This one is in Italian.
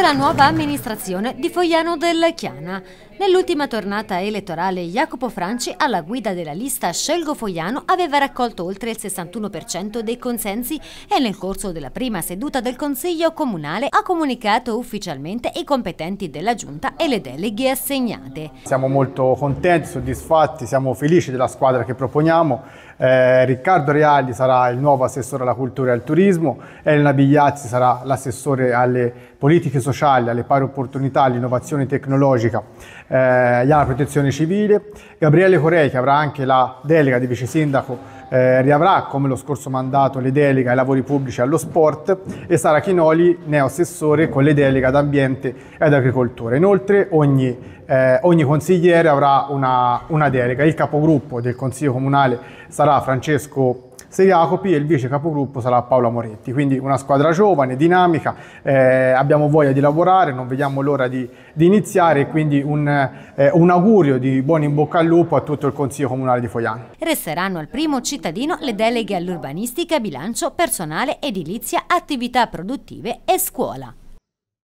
durante la nuova amministrazione di Fogliano del Chiana. Nell'ultima tornata elettorale Jacopo Franci, alla guida della lista Scelgo Fogliano, aveva raccolto oltre il 61% dei consensi e nel corso della prima seduta del Consiglio Comunale ha comunicato ufficialmente i competenti della Giunta e le deleghe assegnate. Siamo molto contenti, soddisfatti, siamo felici della squadra che proponiamo eh, Riccardo Reali sarà il nuovo assessore alla cultura e al turismo, Elena Bigliazzi sarà l'assessore alle politiche sociali, alle pari opportunità, all'innovazione tecnologica eh, e alla protezione civile, Gabriele Corei che avrà anche la delega di vice sindaco eh, riavrà come lo scorso mandato le delega ai lavori pubblici e allo sport e Sara Chinoli neo assessore con le delega ad ambiente ed agricoltura. Inoltre ogni, eh, ogni consigliere avrà una, una delega. Il capogruppo del Consiglio Comunale sarà Francesco Jacopi e il vice capogruppo sarà Paola Moretti. Quindi una squadra giovane, dinamica, eh, abbiamo voglia di lavorare, non vediamo l'ora di, di, iniziare quindi un, eh, un, augurio di buon in bocca al lupo a tutto il Consiglio Comunale di Foiano. Resteranno al primo cittadino le deleghe all'urbanistica, bilancio, personale, edilizia, attività produttive e scuola.